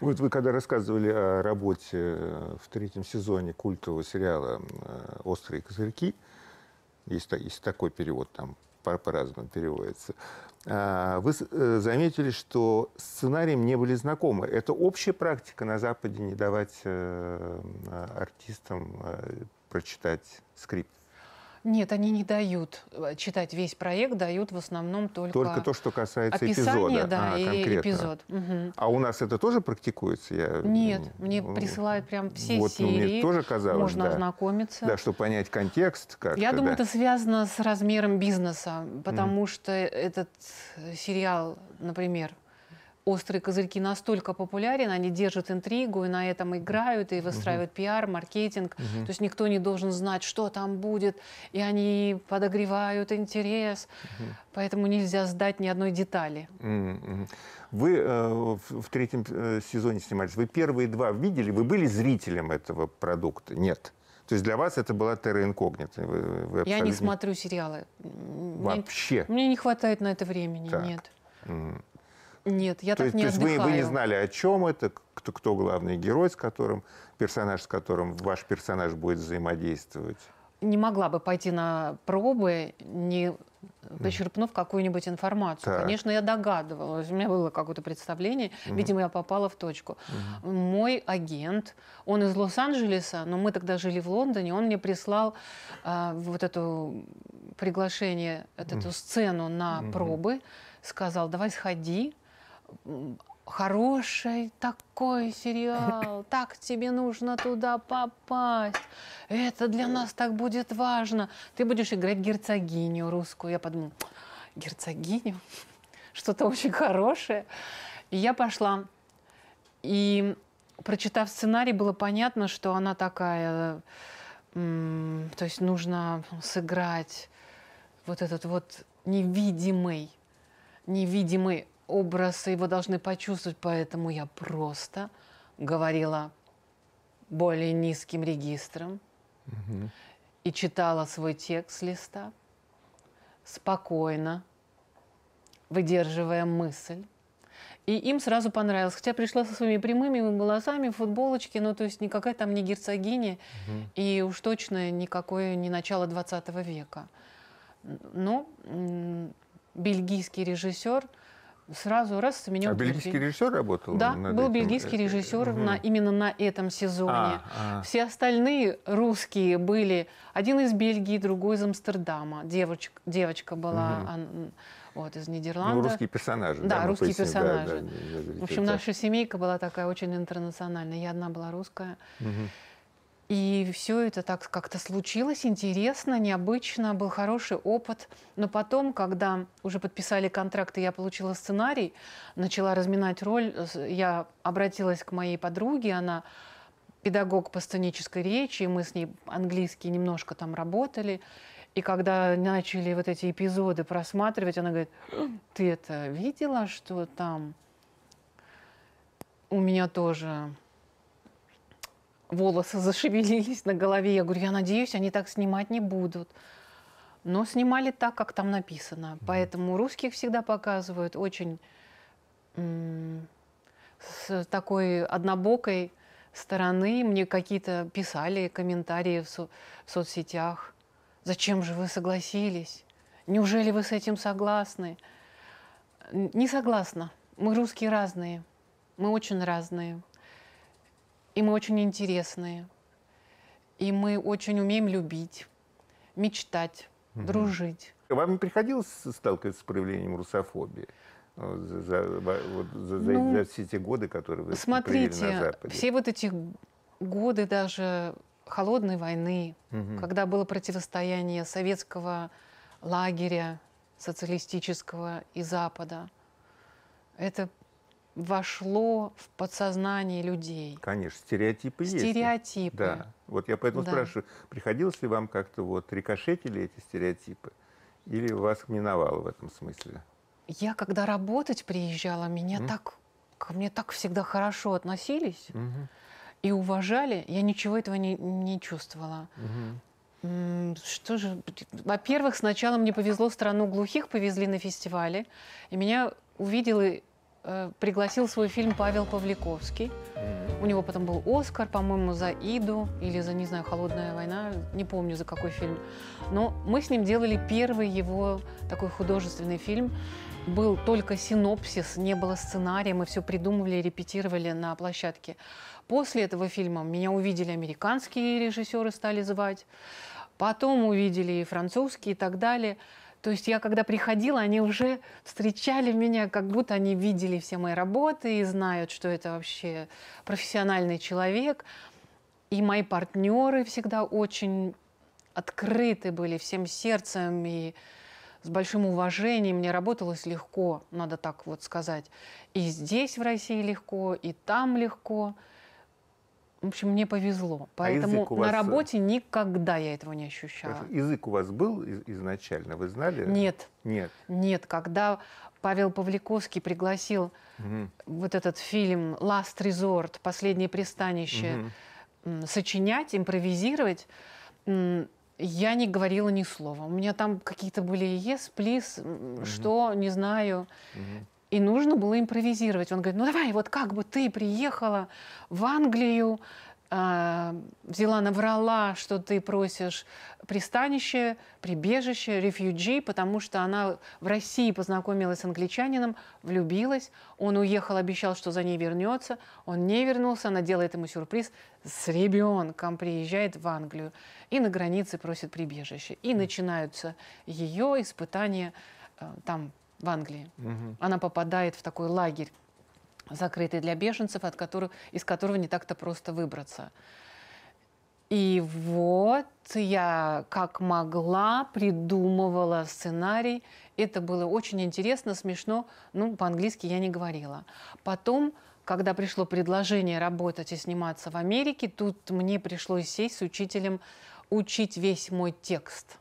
Вот вы когда рассказывали о работе э, в третьем сезоне культового сериала э, «Острые козырьки», есть, есть такой перевод, там по-разному переводится. А, вы э, заметили, что сценарием не были знакомы. Это общая практика на Западе не давать а, артистам прочитать скрипт. Нет, они не дают э, читать весь проект, дают в основном только... Только то, что касается описание, эпизода. да, а, и конкретно. эпизод. Угу. А у нас это тоже практикуется? Я... Нет, мне ну, присылают прям все вот, серии. Ну, мне тоже казалось, Можно да. ознакомиться. Да, чтобы понять контекст. Как я думаю, да. это связано с размером бизнеса, потому угу. что этот э, сериал, например, острые козырьки настолько популярен, они держат интригу и на этом играют, и выстраивают угу. пиар, маркетинг. Угу. То есть никто не должен знать, что там будет, и они подогревают интерес. Угу. Поэтому нельзя сдать ни одной детали. Угу. Вы э, в, в третьем э, сезоне снимались. Вы первые два видели? Вы были зрителем этого продукта? Нет. То есть для вас это была терра инкогнита? абсолютно... Я не смотрю сериалы. Вообще? Мне, мне не хватает на это времени, так. нет. Нет, я то так есть, не То есть вы, вы не знали, о чем это, кто, кто главный герой, с которым, персонаж, с которым ваш персонаж будет взаимодействовать? Не могла бы пойти на пробы, не почерпнув какую-нибудь информацию. Так. Конечно, я догадывалась, у меня было какое-то представление, угу. видимо, я попала в точку. Угу. Мой агент, он из Лос-Анджелеса, но мы тогда жили в Лондоне, он мне прислал а, вот это приглашение, вот эту угу. сцену на угу. пробы, сказал, давай сходи, хороший такой сериал, так тебе нужно туда попасть, это для нас так будет важно. Ты будешь играть герцогиню русскую. Я подумала, герцогиню? Что-то очень хорошее. И я пошла. И, прочитав сценарий, было понятно, что она такая... То есть нужно сыграть вот этот вот невидимый, невидимый образ, и вы должны почувствовать, поэтому я просто говорила более низким регистром угу. и читала свой текст с листа спокойно, выдерживая мысль. И им сразу понравилось. Хотя пришла со своими прямыми голосами, футболочки, ну то есть никакая там не герцогиня, угу. и уж точно никакое не начало 20 века. Но бельгийский режиссер – сразу раз меня А бельгийский режиссер работал? Да, был этим? бельгийский э, э, режиссер угу. на, именно на этом сезоне. А, а. Все остальные русские были. Один из Бельгии, другой из Амстердама. Девочка, девочка была... Угу. Он, вот, из ну, Нидерландов. Ну, русские персонажи. Да, да русские поясним, персонажи. да, да, в общем, наша семейка была такая очень интернациональная. Я одна была русская. Угу. И все это так как-то случилось, интересно, необычно, был хороший опыт. Но потом, когда уже подписали контракт, и я получила сценарий, начала разминать роль, э, я обратилась к моей подруге, она педагог по сценической речи, и мы с ней английский немножко там работали. И когда начали вот эти эпизоды просматривать, она говорит, «А, ты это видела, что там у меня тоже волосы зашевелились на голове. Я говорю, я надеюсь, они так снимать не будут. Но снимали так, как там написано. Поэтому русских всегда показывают очень м- с такой однобокой стороны. Мне какие-то писали комментарии в, со- в соцсетях. Зачем же вы согласились? Неужели вы с этим согласны? Не согласна. Мы русские разные. Мы очень разные. И мы очень интересные. И мы очень умеем любить, мечтать, угу. дружить. Вам приходилось сталкиваться с проявлением русофобии? Э, за, за, за, ну, за все те годы, которые вы смотрите, на Западе. все вот эти годы даже холодной войны, угу. когда было противостояние советского лагеря социалистического и Запада, это вошло в подсознание людей. Конечно, стереотипы, стереотипы. есть. Стереотипы. Да. Вот я поэтому да. спрашиваю, приходилось ли вам как-то вот рикошетили эти стереотипы? Или вас миновало в этом смысле? Я когда работать приезжала, меня mm. так, ко мне так всегда хорошо относились mm -hmm. и уважали. Я ничего этого не, не чувствовала. Mm -hmm. Что же, во-первых, сначала мне повезло страну глухих, повезли на фестивале, и меня увидели э, пригласил свой фильм Павел Павликовский. Mm-hmm. У него потом был Оскар, по-моему, за Иду или за, не знаю, Холодная война, не помню за какой фильм. Но мы с ним делали первый его такой художественный фильм. Был только синопсис, не было сценария, мы все придумывали, репетировали на площадке. После этого фильма меня увидели американские режиссеры, стали звать. Потом увидели и французские и так далее – то есть я, когда приходила, они уже встречали меня, как будто они видели все мои работы и знают, что это вообще профессиональный человек. И мои партнеры всегда очень открыты были всем сердцем и с большим уважением. Мне работалось легко, надо так вот сказать. И здесь в России легко, и там легко. В общем, мне повезло. А Поэтому а вас... на э, работе никогда я этого не ощущала. Э, язык у вас был изначально, вы знали? Нет. Нет. Нет, когда Павел Павликовский пригласил угу. вот этот фильм «Last Resort», «Последнее пристанище», угу. сочинять, импровизировать, я не говорила ни слова. У меня там какие-то были «yes», «please», угу. «что», «не знаю». Угу. И нужно было импровизировать. Он говорит, ну давай, вот как бы ты приехала в Англию, э, взяла, наврала, что ты просишь пристанище, прибежище, рефьюджи, потому что она в России познакомилась с англичанином, влюбилась, он уехал, обещал, что за ней вернется, он не вернулся, она делает ему сюрприз, с ребенком приезжает в Англию и на границе просит прибежище. И начинаются ее испытания э, там в Англии. Угу. Она попадает в такой лагерь, закрытый для беженцев, от которых, из которого не так-то просто выбраться. И вот я как могла придумывала сценарий. Это было очень интересно, смешно. Ну, по-английски я не говорила. Потом, когда пришло предложение работать и сниматься в Америке, тут мне пришлось сесть с учителем учить весь мой текст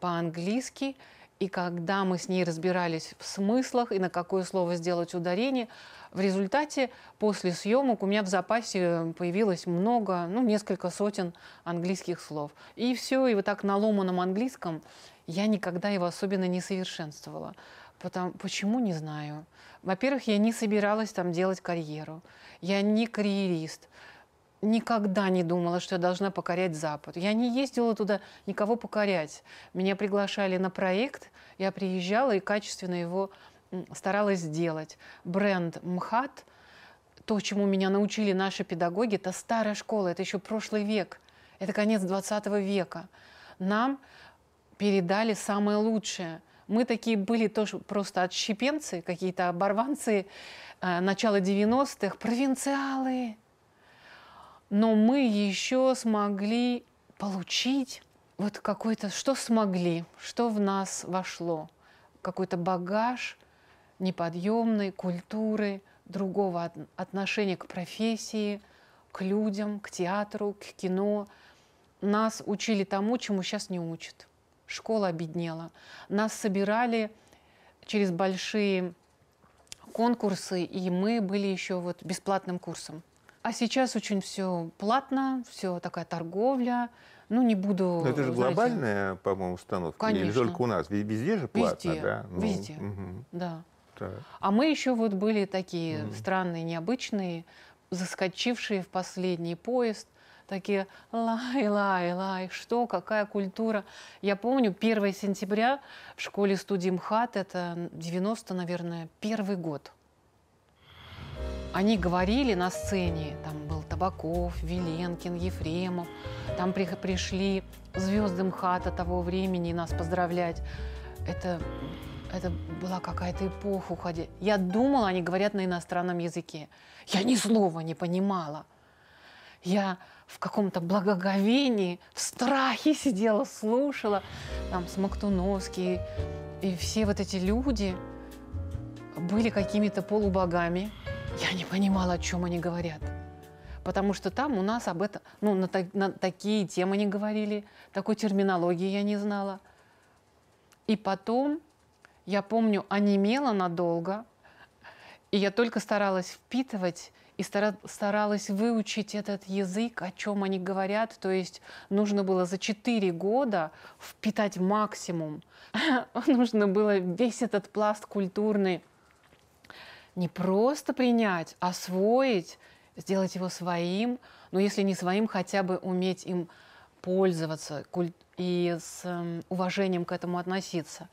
по-английски. И когда мы с ней разбирались в смыслах и на какое слово сделать ударение, в результате после съемок у меня в запасе появилось много, ну, несколько сотен английских слов. И все, и вот так на ломаном английском я никогда его особенно не совершенствовала. Потому, почему, не знаю. Во-первых, я не собиралась там делать карьеру. Я не карьерист никогда не думала, что я должна покорять Запад. Я не ездила туда никого покорять. Меня приглашали на проект, я приезжала и качественно его старалась сделать. Бренд МХАТ, то, чему меня научили наши педагоги, это старая школа, это еще прошлый век, это конец 20 века. Нам передали самое лучшее. Мы такие были тоже просто отщепенцы, какие-то оборванцы э, начала 90-х, провинциалы, но мы еще смогли получить вот какой-то, что смогли, что в нас вошло, какой-то багаж неподъемной культуры, другого отношения к профессии, к людям, к театру, к кино. Нас учили тому, чему сейчас не учат. Школа обеднела. Нас собирали через большие конкурсы, и мы были еще вот бесплатным курсом. А сейчас очень все платно, все такая торговля. Ну, не буду... Но это же знаете... глобальная, по-моему, установка. Конечно. Или только у нас? Везде же платно, везде, да? Ну, везде, угу. да. Так. А мы еще вот были такие угу. странные, необычные, заскочившие в последний поезд такие лай, лай, лай, что, какая культура. Я помню, 1 сентября в школе студии МХАТ, это 90, наверное, первый год они говорили на сцене, там был Табаков, Веленкин, Ефремов, там при, пришли звезды МХАТа того времени нас поздравлять. Это, это была какая-то эпоха уходя. Я думала, они говорят на иностранном языке. Я ни слова не понимала. Я в каком-то благоговении, в страхе сидела, слушала. Там Смоктуновский и все вот эти люди были какими-то полубогами. Я не понимала, о чем они говорят. Потому что там у нас об этом, ну, на, та, на такие темы не говорили, такой терминологии я не знала. И потом, я помню, онемела надолго, и я только старалась впитывать и старалась выучить этот язык, о чем они говорят. То есть нужно было за 4 года впитать максимум. нужно было весь этот пласт культурный не просто принять, а освоить, сделать его своим, но ну, если не своим, хотя бы уметь им пользоваться и с эм, уважением к этому относиться.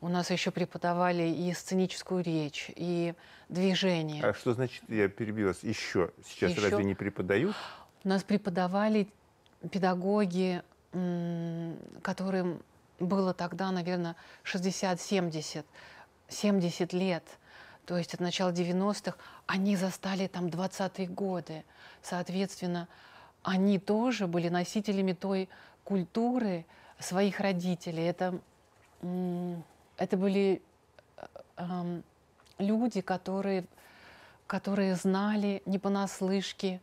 У нас еще преподавали и сценическую речь, и движение. А что значит, я перебилась? еще? Сейчас еще... разве не преподают? У нас преподавали педагоги, которым было тогда, наверное, 60-70, 70 лет – то есть от начала 90-х, они застали там 20-е годы. Соответственно, они тоже были носителями той культуры своих родителей. Это, это были э, эм, люди, которые, которые знали не понаслышке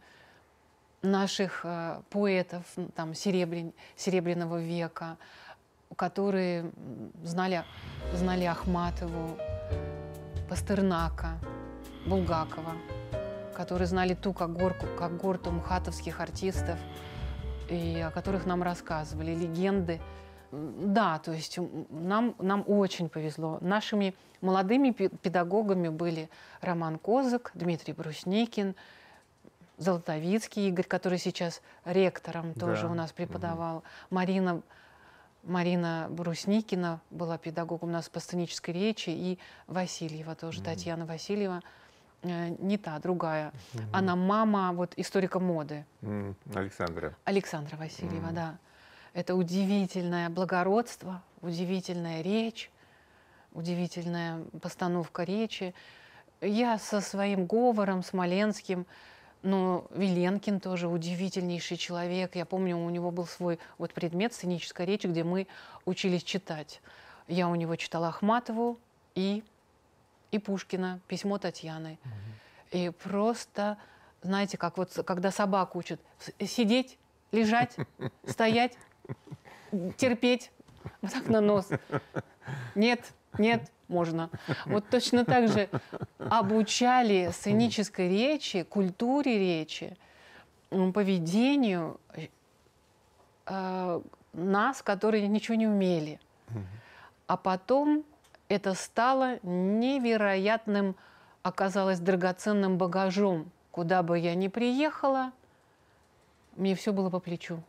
наших э, поэтов там, серебрен, Серебряного века, которые знали, знали Ахматову. Пастернака, Булгакова, которые знали ту как горку, как горту мхатовских артистов, и о которых нам рассказывали, легенды. Да, то есть нам, нам очень повезло. Нашими молодыми педагогами были Роман Козак, Дмитрий Брусникин, Золотовицкий Игорь, который сейчас ректором да. тоже у нас преподавал, угу. Марина Марина Брусникина была педагогом у нас по сценической речи, и Васильева тоже, mm-hmm. Татьяна Васильева, э, не та, другая. Mm-hmm. Она мама вот историка моды. Mm-hmm. Александра. Александра Васильева, mm-hmm. да. Это удивительное благородство, удивительная речь, удивительная постановка речи. Я со своим говором смоленским, э, но ну, Веленкин тоже удивительнейший человек. Я помню, у него был свой вот предмет «Сценическая речь», где мы учились читать. Я у него читала Ахматову и, и Пушкина, письмо Татьяны. Угу. И просто, знаете, как вот когда собак учат, сидеть, лежать, стоять, терпеть, вот так на нос. Нет, нет, можно. Вот точно так же обучали сценической речи, культуре речи, поведению э, нас, которые ничего не умели. А потом это стало невероятным, оказалось драгоценным багажом. Куда бы я ни приехала, мне все было по плечу.